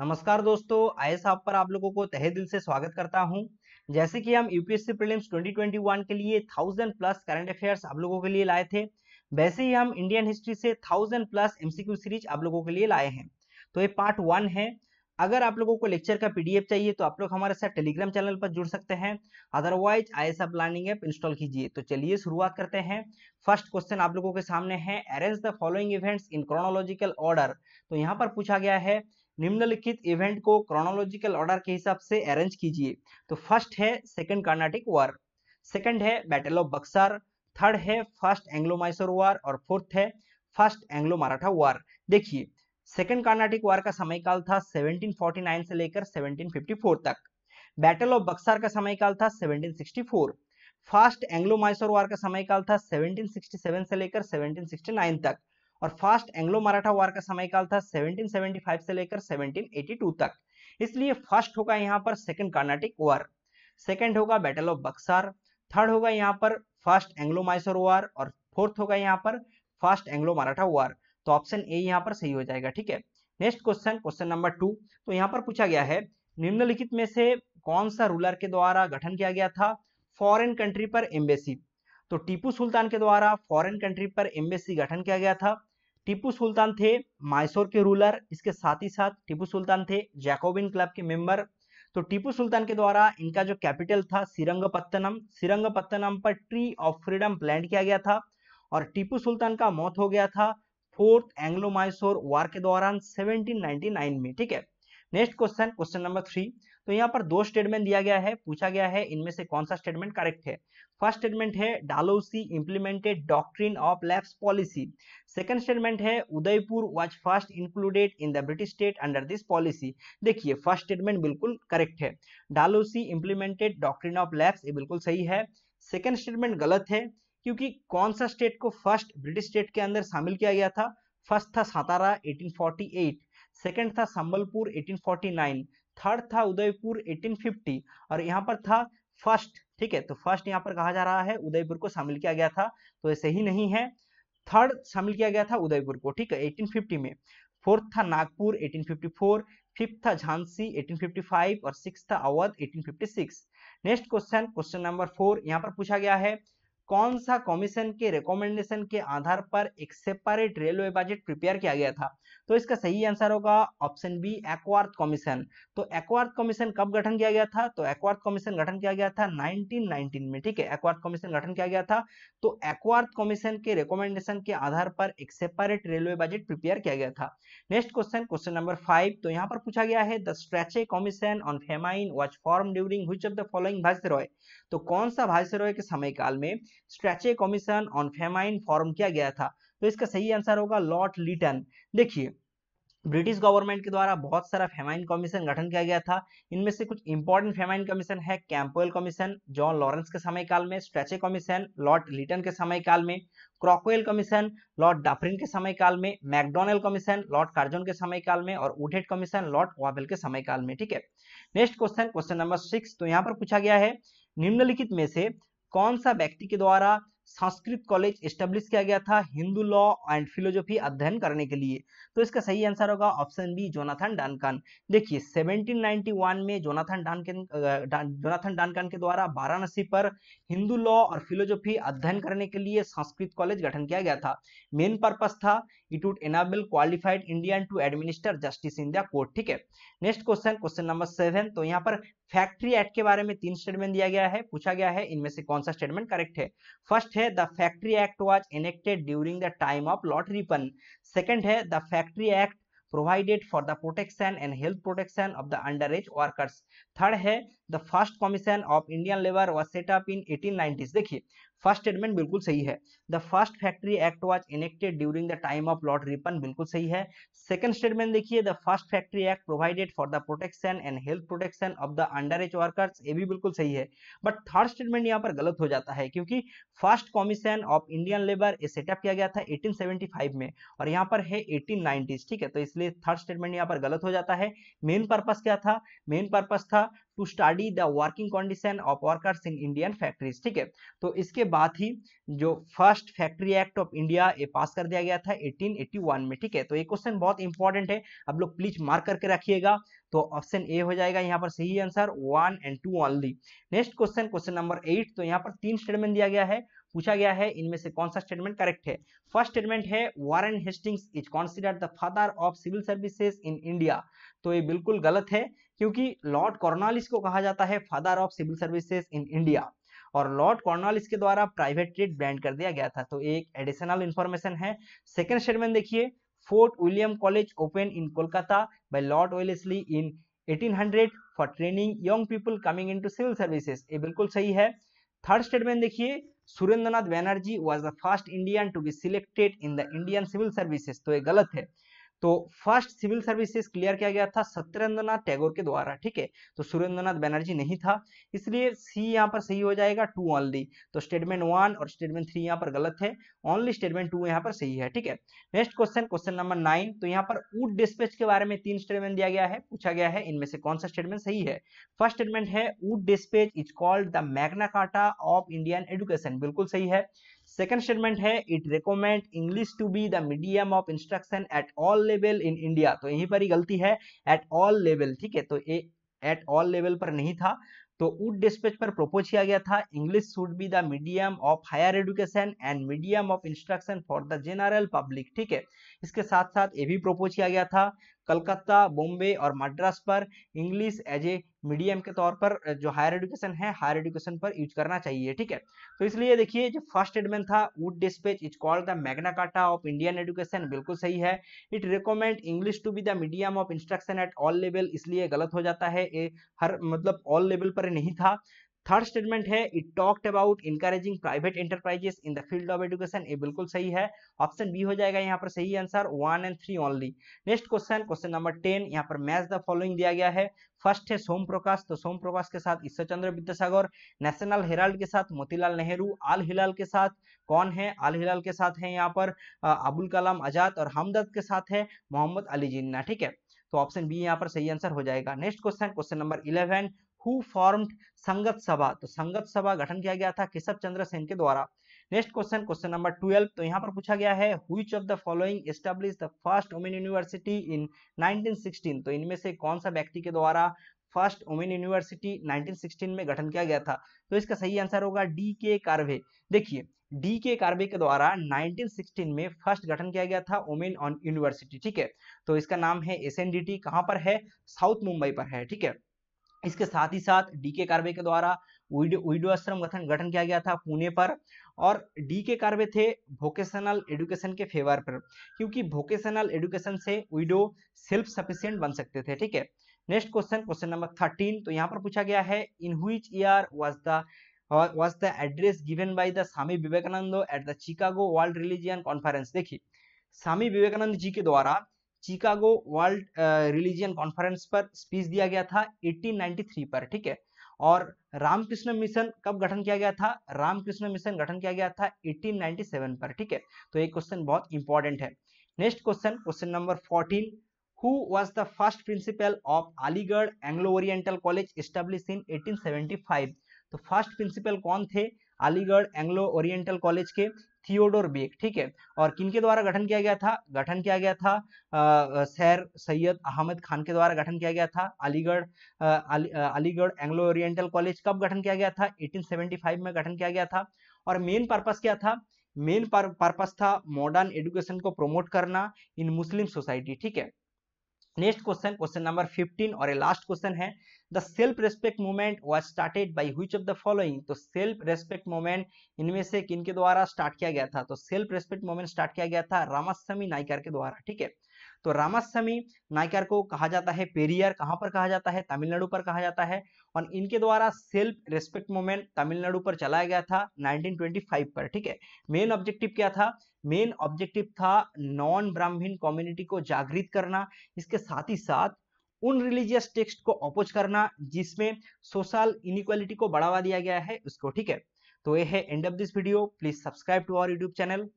नमस्कार दोस्तों I S पर आप लोगों को तहे दिल से स्वागत करता हूं जैसे कि हम यूपीएससी प्रीलिम्स 2021 के लिए थाउजेंड प्लस करंट अफेयर्स आप लोगों के लिए लाए थे वैसे ही हम इंडियन हिस्ट्री से थाउजेंड प्लस एमसीक्यू सीरीज आप लोगों के लिए लाए हैं तो ये पार्ट वन है अगर आप लोगों को लेक्चर का पीडीएफ चाहिए तो आप लोग हमारे साथ टेलीग्राम चैनल पर जुड़ सकते हैं otherwise I S planning app install कीजिए तो चलिए शुरुआत करते हैं फर्स्ट क्वेश्चन आप लोगों के सामने है arrange the following events in chronological order तो यहाँ पर पूछा गया है निम्नलिखित इवेंट को क्रोनोलॉजिकल ऑर्डर के हिसाब से अरेंज कीजिए तो फर्स्ट है सेकंड कर्नाटिक वॉर सेकंड है बैटल ऑफ बक्सर थर्ड है फर्स्ट एंग्लो मैसूर वॉर और फोर्थ है फर्स्ट एंग्लो मराठा वॉर देखिए सेकंड कर्नाटिक वॉर का समय काल था 1749 से लेकर 1754 तक बैटल ऑफ बक्सर का समय काल था 1764 फर्स्ट एंग्लो मैसूर वॉर का समय काल था 1767 से लेकर 1769 तक और फर्स्ट एंग्लो मराठा वार का समय काल था 1775 से लेकर 1782 तक इसलिए फर्स्ट होगा यहाँ पर सेकंड कर्नाटिक वार सेकंड होगा बैटल ऑफ बक्सार थर्ड होगा यहाँ पर फर्स्ट एंग्लो माइसोर वार और फोर्थ होगा यहाँ पर फर्स्ट एंग्लो मराठा वार तो ऑप्शन ए यहाँ पर सही हो जाएगा ठीक है next question question number two तो यहाँ पर पूछा गया है निम्नलिखित में से कौन सा रूलर के द्वारा गठन किया गया था फॉरेन कंट्री पर एम्बेसी तो टीपू सुल्तान के द्वारा फॉरेन कंट्री पर एम्बेसी गठन किया गया था टीपू सुल्तान थे माइसोर के रूलर इसके साथ ही साथ टीपू सुल्तान थे जैकोबिन क्लब के मेंबर तो टीपू सुल्तान के द्वारा इनका जो कैपिटल था सिरंगपत्तनम सिरंगपत्तनम पर ट्री ऑफ फ्रीडम प्लैंड किया गया था और टीपू सुल्तान का मौत हो गया था फोर्थ एंग्लो माइसोर वार के दौरान 1799 में ठीक है next question question number three तो यहाँ पर दो स्टेटमेंट दिया गया है पूछा गया है इनमें से कौन सा स्टेटमेंट करेक्ट है फर्स्ट स्टेटमेंट है Dalhousie implemented doctrine of lapse policy second statement है Udaipur was first included in the British state under this policy देखिए फर्स्ट स्टेटमेंट बिल्कुल करेक्ट है Dalhousie implemented doctrine of lapse ये बिल्कुल सही है सेकेंड स्टेटमेंट गलत है क्योंकि कौन सा स्टेट को फर्स्ट ब्रिटिश स्टेट के अंदर शामिल किया गया था फर्स्ट था सातारा एटीन सेकेंड था संबलपुर 1849 थर्ड था उदयपुर 1850 और यहाँ पर था फर्स्ट ठीक है तो फर्स्ट यहाँ पर कहा जा रहा है उदयपुर को शामिल किया गया था तो ऐसे ही नहीं है थर्ड शामिल किया गया था उदयपुर को ठीक है एटीन में फोर्थ था नागपुर एटीन फिफ्थ था झांसी 1855 और सिक्स था Awadh 1856 next question question number four यहाँ पर पूछा गया है कौन सा कमीशन के रिकमेंडेशन के आधार पर एक सेपरेट रेलवे बजट प्रिपेयर किया गया था तो इसका सही आंसर होगा ऑप्शन बी एक्वार्थ कमीशन तो एक्वार्थ कमीशन कब गठन किया गया था तो एक्वार्थ कमीशन गठन किया गया था 1919 में ठीक है एक्वार्थ कमीशन गठन किया गया था तो एक्वार्थ कमीशन के रिकमेंडेशन के आधार पर एक सेपरेट रेलवे बजट प्रिपेयर किया गया था next question question number five तो यहाँ पर पूछा गया है the Strachey commission on famine was formed during which of the following viceroy तो कौन सा भाजसरॉय के समय काल में Strachey commission on famine form किया गया था तो इसका सही आंसर होगा लॉर्ड लिटन देखिए ब्रिटिश गवर्नमेंट के द्वारा बहुत सारा फेमाइन कमीशन गठन किया गया था इनमें से कुछ इंपॉर्टेंट फेमाइन कमीशन है कैंपोल कमीशन जॉन लॉरेंस के समय काल में स्ट्रेचे कमीशन लॉर्ड लिटन के समय काल में क्रॉकवेल कमीशन लॉर्ड डाफरिन के समय काल में मैकडोनल कमीशन लॉर्ड कार्जन के समय काल में और उडेट कमीशन लॉर्ड वाबेल के समय काल में ठीक है next question question number six तो यहाँ पर पूछा गया है निम्नलिखित में से कौन सा व्यक्ति के द्वारा संस्कृत कॉलेज एस्टेब्लिश किया गया था हिंदू लॉ एंड फिलोसफी अध्ययन करने के लिए तो इसका सही आंसर होगा ऑप्शन बी जोनाथन डानकन देखिए 1791 में जोनाथन डानकन जोनाथन डानकन के द्वारा वाराणसी पर हिंदू लॉ और फिलोसफी अध्ययन करने के लिए संस्कृत कॉलेज गठन किया गया था मेन पर्पज था it would enable qualified Indian to administer justice in the court ठीक है next question question number seven तो यहाँ पर फैक्ट्री एक्ट के बारे में तीन स्टेटमेंट दिया गया है पूछा गया है इनमें से कौन सा स्टेटमेंट करेक्ट है फर्स्ट है the factory act was enacted during the time of lord Ripon second है the factory act provided for the protection and health protection of the underage workers third है the first commission of indian labor was set up in 1890s देखिए first statement बिल्कुल सही है the first factory act was enacted during the time of lord Ripon बिल्कुल सही है second statement देखिए the first factory act provided for the protection and health protection of the under age workers ये भी बिल्कुल सही है बट थर्ड स्टेटमेंट यहाँ पर गलत हो जाता है क्योंकि first commission of Indian labour set up किया गया था फाइव में और यहाँ पर है नाइनटीज ठीक है तो इसलिए थर्ड स्टेटमेंट यहाँ पर गलत हो जाता है मेन पर्पज क्या था मेन पर्पज था to study the working condition of workers in Indian factories ठीक है तो इसके बाद ही जो first factory act of India ये पास कर दिया गया था 1881 में ठीक है तो ये क्वेश्चन बहुत इंपॉर्टेंट है आप लोग प्लीज मार्क करके रखिएगा तो ऑप्शन ए हो जाएगा यहाँ पर सही answer one and two only next question question number eight तो यहाँ पर तीन स्टेटमेंट दिया गया है पूछा गया है इनमें से कौन सा स्टेटमेंट करेक्ट है फर्स्ट स्टेटमेंट है Warren Hastings is considered the father of civil services in India तो ये बिल्कुल गलत है क्योंकि लॉर्ड कॉर्नालिस को कहा जाता है father of civil services in India और लॉर्ड कॉर्नॉलिस के द्वारा प्राइवेट ट्रेड ब्रांड कर दिया गया था तो एक एडिशनल इन्फॉर्मेशन है सेकेंड स्टेटमेंट देखिए Fort William college open in Kolkata by lord Wellesley in 1800 for training young people coming into civil services ये बिल्कुल सही है थर्ड स्टेटमेंट देखिए Surendranath Banerjee was the first Indian to be selected in the Indian civil services तो ये गलत है तो फर्स्ट सिविल सर्विसेज क्लियर किया गया था सत्येंद्रनाथ टैगोर के द्वारा ठीक है तो सुरेंद्रनाथ बनर्जी नहीं था इसलिए सी यहाँ पर सही हो जाएगा टू ऑनली तो स्टेटमेंट वन और स्टेटमेंट थ्री यहाँ पर गलत है ओनली स्टेटमेंट टू यहाँ पर सही है ठीक है next question question number nine तो यहाँ पर वुड डिस्पेच के बारे में तीन स्टेटमेंट दिया गया है पूछा गया है इनमें से कौन सा स्टेटमेंट सही है फर्स्ट स्टेटमेंट है Wood dispatch is called the Magna Carta of Indian education बिल्कुल सही है सेकेंड स्टेटमेंट है it recommend English to be the medium of instruction at all level in India तो यहीं पर ही गलती है एट ऑल लेवल ठीक है तो ये एट ऑल लेवल पर नहीं था तो उड डिस्पेच पर प्रपोज किया गया था English should be the medium of higher education and medium of instruction for the general public ठीक है इसके साथ साथ ये भी प्रपोज किया गया था कलकत्ता बॉम्बे और मद्रास पर इंग्लिश एज ए मीडियम के तौर पर जो हायर एजुकेशन है हायर एजुकेशन पर यूज करना चाहिए ठीक है तो इसलिए देखिए जो फर्स्ट एडमेंट था Wood dispatch is called the Magna Carta of Indian education बिल्कुल सही है it recommend English to be the medium of instruction at all level इसलिए गलत हो जाता है ए, हर मतलब ऑल लेवल पर नहीं था थर्ड स्टेटमेंट है it talked about encouraging private enterprises in the field of education ये बिल्कुल सही है ऑप्शन बी हो जाएगा यहाँ पर सही answer one and three only next question question number ten यहाँ पर मैच द फॉलोइंग दिया गया है फर्स्ट है सोम प्रकाश तो सोम प्रकाश के साथ ईश्वर चंद्र विद्यासागर नेशनल हेराल्ड के साथ मोतीलाल नेहरू आल हिलाल के साथ कौन है आल हिलाल के साथ है यहाँ पर अबुल कलाम आजाद और हमदर्द के साथ है मोहम्मद अली जिन्ना ठीक है तो ऑप्शन बी यहाँ पर सही आंसर हो जाएगा next question question number eleven who formed Sangat Sabha तो संगत सभा गठन किया गया था केशव चंद्र सेन के द्वारा next question question number twelve तो यहाँ पर पूछा गया है which of the following establish the first women university in 1916 तो इनमें से कौन सा व्यक्ति के द्वारा फर्स्ट वुमेन यूनिवर्सिटी 1916 में गठन किया गया था तो इसका सही आंसर होगा डी के कार्वे देखिए डी के कार्बे के द्वारा 1916 में फर्स्ट गठन किया गया था वोमेन ऑन यूनिवर्सिटी ठीक है तो इसका नाम है एस एन डी पर है साउथ मुंबई पर है ठीक है इसके साथ ही साथ डी के कार्बे के द्वारा आश्रम गठन गठन किया गया था पुणे पर और डी के कार्बे थे वोकेशनल एडुकेशन के फेवर पर क्योंकि वोकेशनल एडुकेशन से विडो सेल्फ सफिशियंट बन सकते थे ठीक है next question question number thirteen तो यहाँ पर पूछा गया है in which year was the was the address given by the Swami Vivekananda at the Chicago World Religion Conference देखिए स्वामी विवेकानंद जी के द्वारा चिकागो वर्ल्ड रिलीजियन कॉन्फ्रेंस पर स्पीच दिया गया था 1893 पर ठीक है और रामकृष्ण मिशन कब गठन किया गया था रामकृष्ण मिशन गठन किया गया था 1897 पर ठीक है तो ये क्वेश्चन बहुत इंपॉर्टेंट है next question question number 14 who was the first principal of Aligarh Anglo oriental college established in eighteen तो फर्स्ट प्रिंसिपल कौन थे अलीगढ़ एंग्लो ओरिएंटल कॉलेज के थियोडोर बेग ठीक है और किनके द्वारा गठन किया गया था गठन किया गया था सैर सैयद अहमद खान के द्वारा गठन किया गया था Aligarh Aligarh Anglo oriental college कब गठन किया गया था 1875 में गठन किया गया था और मेन पर्पस क्या था मेन पर्पस था मॉडर्न एडुकेशन को प्रमोट करना इन मुस्लिम सोसाइटी ठीक है नेक्स्ट क्वेश्चन क्वेश्चन नंबर 15 और ये लास्ट क्वेश्चन है the self respect movement was started by which of the following तो सेल्फ रेस्पेक्ट मूवमेंट इनमें से किन के द्वारा स्टार्ट किया गया था तो सेल्फ रेस्पेक्ट मूवमेंट स्टार्ट किया गया था रामास्वामी नायकर के द्वारा ठीक है तो रामास्वामी नायकर को कहा जाता है पेरियर कहाँ पर कहा जाता है तमिलनाडु पर कहा जाता है और इनके द्वारा सेल्फ रेस्पेक्ट मूवमेंट तमिलनाडु पर चलाया गया था 1925 पर ठीक है मेन ऑब्जेक्टिव क्या था मेन ऑब्जेक्टिव था नॉन ब्राह्मीण कम्युनिटी को जागृत करना इसके साथ ही साथ उन रिलीजियस टेक्स्ट को अपोज करना जिसमें सोशल इनिक्वालिटी को बढ़ावा दिया गया है उसको ठीक है तो ये है end of this video please subscribe to our YouTube channel